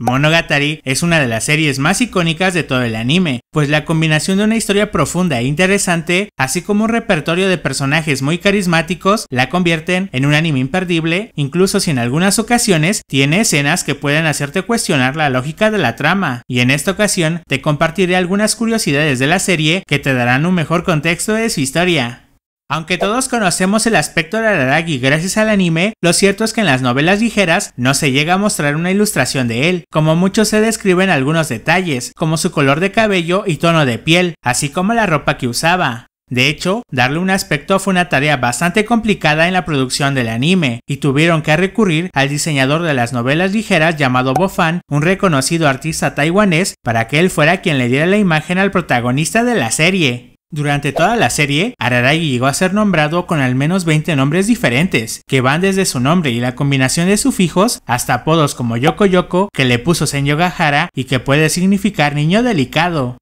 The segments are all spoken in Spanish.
Monogatari es una de las series más icónicas de todo el anime, pues la combinación de una historia profunda e interesante, así como un repertorio de personajes muy carismáticos, la convierten en un anime imperdible, incluso si en algunas ocasiones tiene escenas que pueden hacerte cuestionar la lógica de la trama. Y en esta ocasión te compartiré algunas curiosidades de la serie que te darán un mejor contexto de su historia. Aunque todos conocemos el aspecto de Araragi gracias al anime, lo cierto es que en las novelas ligeras no se llega a mostrar una ilustración de él, como muchos se describen algunos detalles, como su color de cabello y tono de piel, así como la ropa que usaba. De hecho, darle un aspecto fue una tarea bastante complicada en la producción del anime, y tuvieron que recurrir al diseñador de las novelas ligeras llamado Bofan, un reconocido artista taiwanés, para que él fuera quien le diera la imagen al protagonista de la serie. Durante toda la serie, Araragi llegó a ser nombrado con al menos 20 nombres diferentes, que van desde su nombre y la combinación de sufijos hasta apodos como Yoko Yoko, que le puso Senjogahara y que puede significar niño delicado,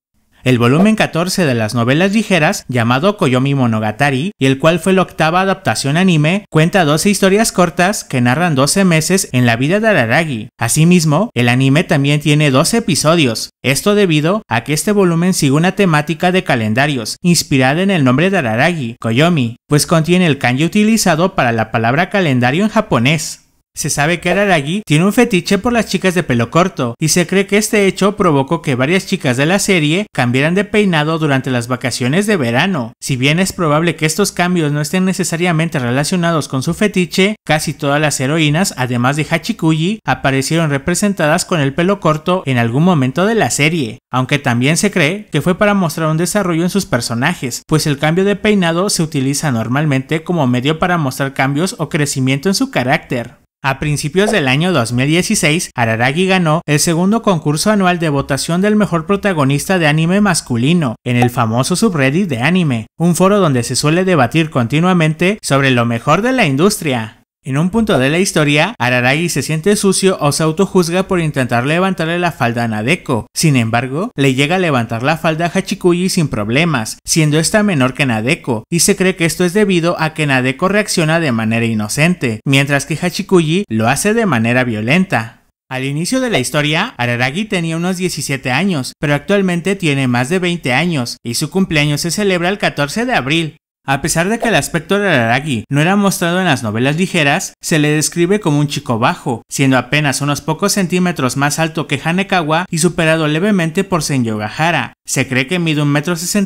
el volumen 14 de las novelas ligeras llamado Koyomi Monogatari, y el cual fue la octava adaptación anime, cuenta 12 historias cortas que narran 12 meses en la vida de Araragi. Asimismo, el anime también tiene 12 episodios, esto debido a que este volumen sigue una temática de calendarios, inspirada en el nombre de Araragi, Koyomi, pues contiene el kanji utilizado para la palabra calendario en japonés. Se sabe que Araragi tiene un fetiche por las chicas de pelo corto, y se cree que este hecho provocó que varias chicas de la serie cambiaran de peinado durante las vacaciones de verano. Si bien es probable que estos cambios no estén necesariamente relacionados con su fetiche, casi todas las heroínas, además de Hachikuji, aparecieron representadas con el pelo corto en algún momento de la serie, aunque también se cree que fue para mostrar un desarrollo en sus personajes, pues el cambio de peinado se utiliza normalmente como medio para mostrar cambios o crecimiento en su carácter. A principios del año 2016, Araragi ganó el segundo concurso anual de votación del mejor protagonista de anime masculino en el famoso subreddit de anime, un foro donde se suele debatir continuamente sobre lo mejor de la industria. En un punto de la historia, Araragi se siente sucio o se autojuzga por intentar levantarle la falda a Nadeko. Sin embargo, le llega a levantar la falda a Hachikuyi sin problemas, siendo esta menor que Nadeko, y se cree que esto es debido a que Nadeko reacciona de manera inocente, mientras que Hachikuyi lo hace de manera violenta. Al inicio de la historia, Araragi tenía unos 17 años, pero actualmente tiene más de 20 años, y su cumpleaños se celebra el 14 de abril. A pesar de que el aspecto de Araragi no era mostrado en las novelas ligeras, se le describe como un chico bajo, siendo apenas unos pocos centímetros más alto que Hanekawa y superado levemente por Senyogahara. Se cree que mide un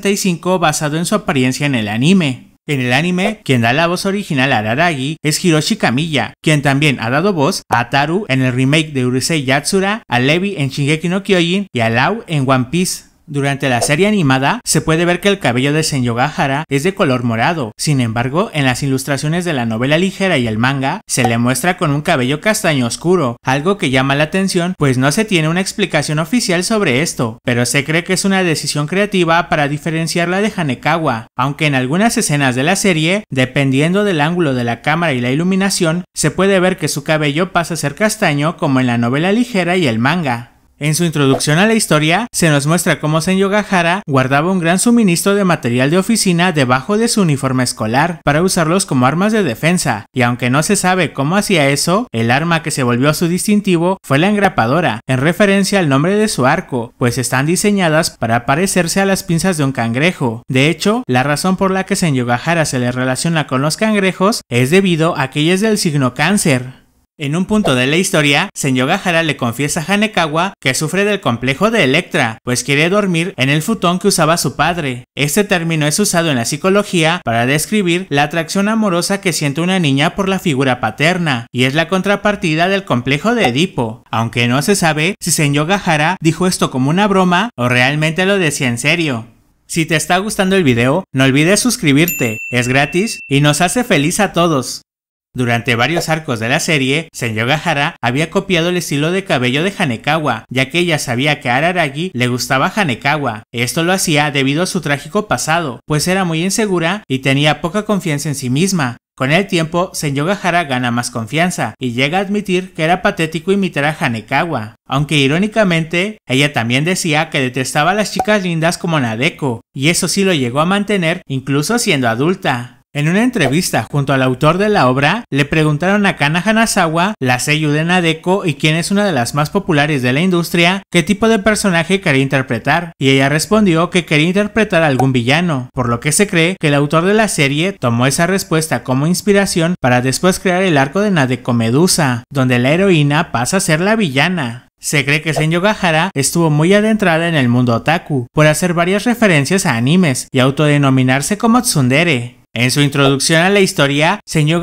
y cinco basado en su apariencia en el anime. En el anime, quien da la voz original a Araragi es Hiroshi Kamiya, quien también ha dado voz a Ataru en el remake de Urusei Yatsura, a Levi en Shingeki no Kyojin y a Lau en One Piece. Durante la serie animada se puede ver que el cabello de Senyogahara es de color morado, sin embargo en las ilustraciones de la novela ligera y el manga se le muestra con un cabello castaño oscuro, algo que llama la atención pues no se tiene una explicación oficial sobre esto, pero se cree que es una decisión creativa para diferenciarla de Hanekawa, aunque en algunas escenas de la serie, dependiendo del ángulo de la cámara y la iluminación, se puede ver que su cabello pasa a ser castaño como en la novela ligera y el manga. En su introducción a la historia, se nos muestra cómo Senyogahara guardaba un gran suministro de material de oficina debajo de su uniforme escolar para usarlos como armas de defensa, y aunque no se sabe cómo hacía eso, el arma que se volvió su distintivo fue la engrapadora, en referencia al nombre de su arco, pues están diseñadas para parecerse a las pinzas de un cangrejo. De hecho, la razón por la que Senyogahara se le relaciona con los cangrejos es debido a que ella es del signo cáncer, en un punto de la historia, Senyogahara le confiesa a Hanekawa que sufre del complejo de Electra, pues quiere dormir en el futón que usaba su padre. Este término es usado en la psicología para describir la atracción amorosa que siente una niña por la figura paterna, y es la contrapartida del complejo de Edipo, aunque no se sabe si Senyogahara dijo esto como una broma o realmente lo decía en serio. Si te está gustando el video, no olvides suscribirte, es gratis y nos hace feliz a todos. Durante varios arcos de la serie, Senyogahara había copiado el estilo de cabello de Hanekawa, ya que ella sabía que a Araragi le gustaba Hanekawa. Esto lo hacía debido a su trágico pasado, pues era muy insegura y tenía poca confianza en sí misma. Con el tiempo, Senyogahara gana más confianza y llega a admitir que era patético imitar a Hanekawa, aunque irónicamente, ella también decía que detestaba a las chicas lindas como Nadeko, y eso sí lo llegó a mantener incluso siendo adulta. En una entrevista junto al autor de la obra, le preguntaron a Kana Hanazawa, la seiyuu de Nadeko y quien es una de las más populares de la industria, qué tipo de personaje quería interpretar, y ella respondió que quería interpretar a algún villano, por lo que se cree que el autor de la serie tomó esa respuesta como inspiración para después crear el arco de Nadeko Medusa, donde la heroína pasa a ser la villana. Se cree que Senyogahara estuvo muy adentrada en el mundo otaku, por hacer varias referencias a animes y autodenominarse como tsundere, en su introducción a la historia, señor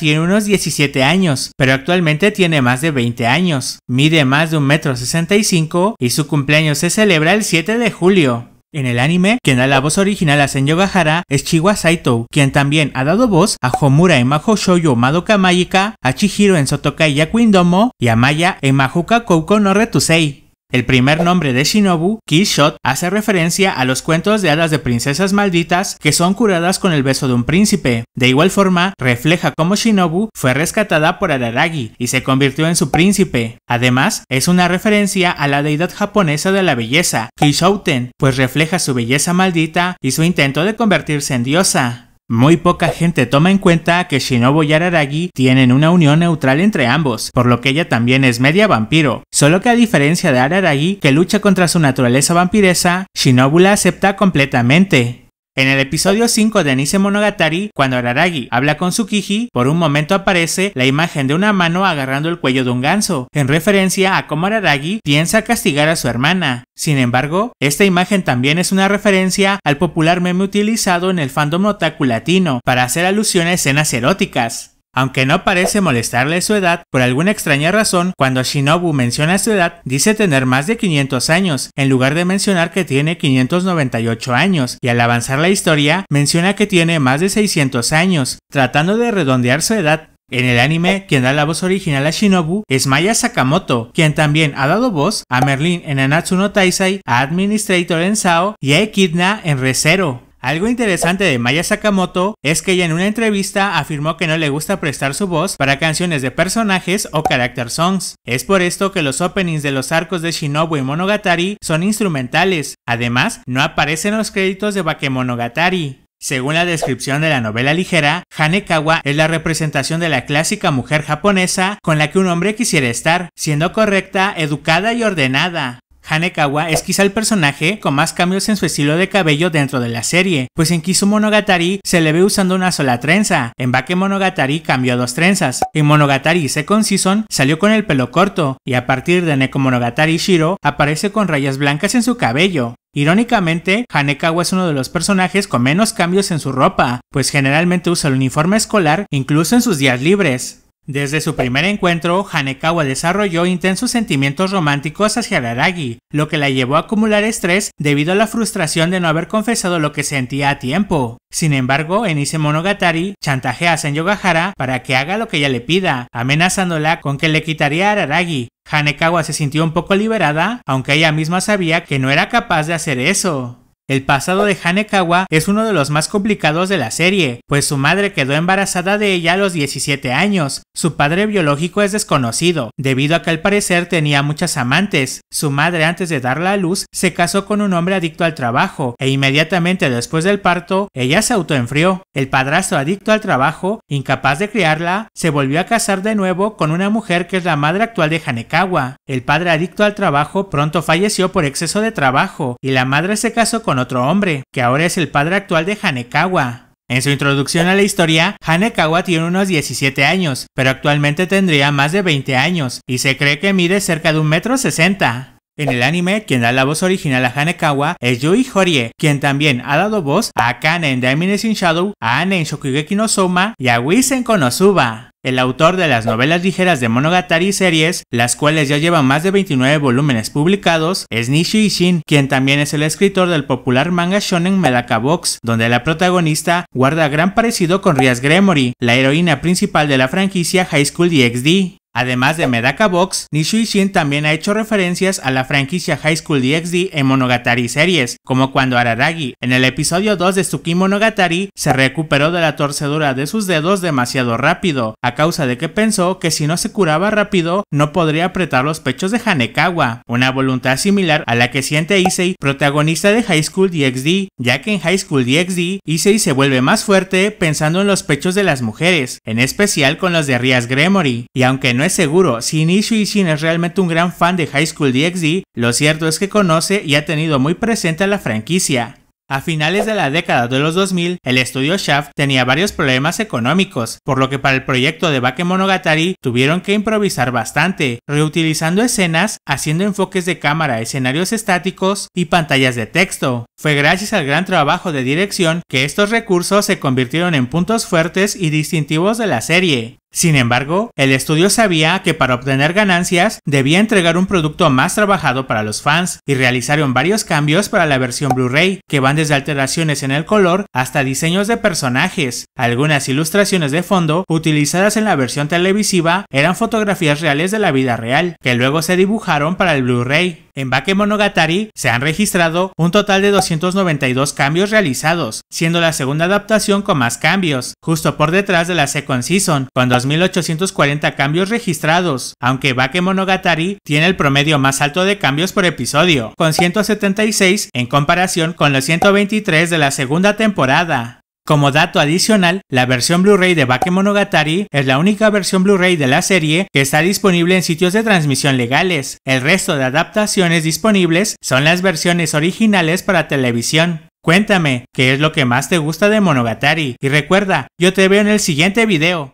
tiene unos 17 años, pero actualmente tiene más de 20 años. Mide más de 1,65 m y su cumpleaños se celebra el 7 de julio. En el anime, quien da la voz original a Senyoga es Chiwa Saito, quien también ha dado voz a Homura en Maho Shoujo Madoka Magica, a Chihiro en Sotokai Yakuindomo y a Maya en Mahuka Kouko no Retusei. El primer nombre de Shinobu, Kishot, hace referencia a los cuentos de hadas de princesas malditas que son curadas con el beso de un príncipe. De igual forma, refleja cómo Shinobu fue rescatada por Araragi y se convirtió en su príncipe. Además, es una referencia a la deidad japonesa de la belleza, Kishouten, pues refleja su belleza maldita y su intento de convertirse en diosa. Muy poca gente toma en cuenta que Shinobu y Araragi tienen una unión neutral entre ambos, por lo que ella también es media vampiro. Solo que a diferencia de Araragi, que lucha contra su naturaleza vampiresa, Shinobu la acepta completamente. En el episodio 5 de Anise Monogatari, cuando Araragi habla con Tsukiji, por un momento aparece la imagen de una mano agarrando el cuello de un ganso, en referencia a cómo Araragi piensa castigar a su hermana. Sin embargo, esta imagen también es una referencia al popular meme utilizado en el fandom otaku latino para hacer alusión a escenas eróticas. Aunque no parece molestarle su edad, por alguna extraña razón, cuando Shinobu menciona su edad, dice tener más de 500 años, en lugar de mencionar que tiene 598 años, y al avanzar la historia, menciona que tiene más de 600 años, tratando de redondear su edad. En el anime, quien da la voz original a Shinobu es Maya Sakamoto, quien también ha dado voz a Merlin en Anatsuno Taisai, a Administrator en Sao y a Echidna en ReZero. Algo interesante de Maya Sakamoto es que ella en una entrevista afirmó que no le gusta prestar su voz para canciones de personajes o character songs. Es por esto que los openings de los arcos de Shinobu y Monogatari son instrumentales. Además, no aparecen los créditos de Bakemonogatari. Según la descripción de la novela ligera, Hanekawa es la representación de la clásica mujer japonesa con la que un hombre quisiera estar, siendo correcta, educada y ordenada. Hanekawa es quizá el personaje con más cambios en su estilo de cabello dentro de la serie, pues en Monogatari se le ve usando una sola trenza, en Bakemonogatari cambió dos trenzas, en Monogatari Second Season salió con el pelo corto, y a partir de Nekomonogatari Shiro aparece con rayas blancas en su cabello. Irónicamente, Hanekawa es uno de los personajes con menos cambios en su ropa, pues generalmente usa el uniforme escolar incluso en sus días libres. Desde su primer encuentro, Hanekawa desarrolló intensos sentimientos románticos hacia Araragi, lo que la llevó a acumular estrés debido a la frustración de no haber confesado lo que sentía a tiempo. Sin embargo, en Ise Monogatari, chantajea a Senyogahara para que haga lo que ella le pida, amenazándola con que le quitaría a Araragi. Hanekawa se sintió un poco liberada, aunque ella misma sabía que no era capaz de hacer eso. El pasado de Hanekawa es uno de los más complicados de la serie, pues su madre quedó embarazada de ella a los 17 años. Su padre biológico es desconocido, debido a que al parecer tenía muchas amantes. Su madre antes de darla a luz se casó con un hombre adicto al trabajo e inmediatamente después del parto ella se autoenfrió. El padrastro adicto al trabajo, incapaz de criarla, se volvió a casar de nuevo con una mujer que es la madre actual de Hanekawa. El padre adicto al trabajo pronto falleció por exceso de trabajo y la madre se casó con otro hombre, que ahora es el padre actual de Hanekawa, en su introducción a la historia, Hanekawa tiene unos 17 años, pero actualmente tendría más de 20 años, y se cree que mide cerca de un metro sesenta. En el anime, quien da la voz original a Hanekawa es Yui Horie, quien también ha dado voz a Akane en is in Shadow, a Anne en Shokugeki no Soma y a Wisen Konosuba el autor de las novelas ligeras de Monogatari series, las cuales ya llevan más de 29 volúmenes publicados, es Nishi Ishin, quien también es el escritor del popular manga shonen Medaka Box, donde la protagonista guarda gran parecido con Rias Gremory, la heroína principal de la franquicia High School DxD. Además de Medaka Box, Nishui Shin también ha hecho referencias a la franquicia High School DxD en Monogatari series, como cuando Araragi, en el episodio 2 de Tsuki Monogatari, se recuperó de la torcedura de sus dedos demasiado rápido, a causa de que pensó que si no se curaba rápido, no podría apretar los pechos de Hanekawa, una voluntad similar a la que siente Issei, protagonista de High School DxD, ya que en High School DxD, Issei se vuelve más fuerte pensando en los pechos de las mujeres, en especial con los de Rias Gremory, y aunque no es seguro, si Nishu Ishin es realmente un gran fan de High School DxD, lo cierto es que conoce y ha tenido muy presente a la franquicia. A finales de la década de los 2000, el estudio Shaft tenía varios problemas económicos, por lo que para el proyecto de Bakemonogatari tuvieron que improvisar bastante, reutilizando escenas, haciendo enfoques de cámara, escenarios estáticos y pantallas de texto. Fue gracias al gran trabajo de dirección que estos recursos se convirtieron en puntos fuertes y distintivos de la serie. Sin embargo, el estudio sabía que para obtener ganancias debía entregar un producto más trabajado para los fans y realizaron varios cambios para la versión Blu-ray, que van desde alteraciones en el color hasta diseños de personajes. Algunas ilustraciones de fondo utilizadas en la versión televisiva eran fotografías reales de la vida real, que luego se dibujaron para el Blu-ray. En Bakemonogatari se han registrado un total de 292 cambios realizados, siendo la segunda adaptación con más cambios, justo por detrás de la Second Season, con 2.840 cambios registrados, aunque Bakemonogatari tiene el promedio más alto de cambios por episodio, con 176 en comparación con los 123 de la segunda temporada. Como dato adicional, la versión Blu-ray de Bakemonogatari es la única versión Blu-ray de la serie que está disponible en sitios de transmisión legales. El resto de adaptaciones disponibles son las versiones originales para televisión. Cuéntame, ¿qué es lo que más te gusta de Monogatari? Y recuerda, yo te veo en el siguiente video.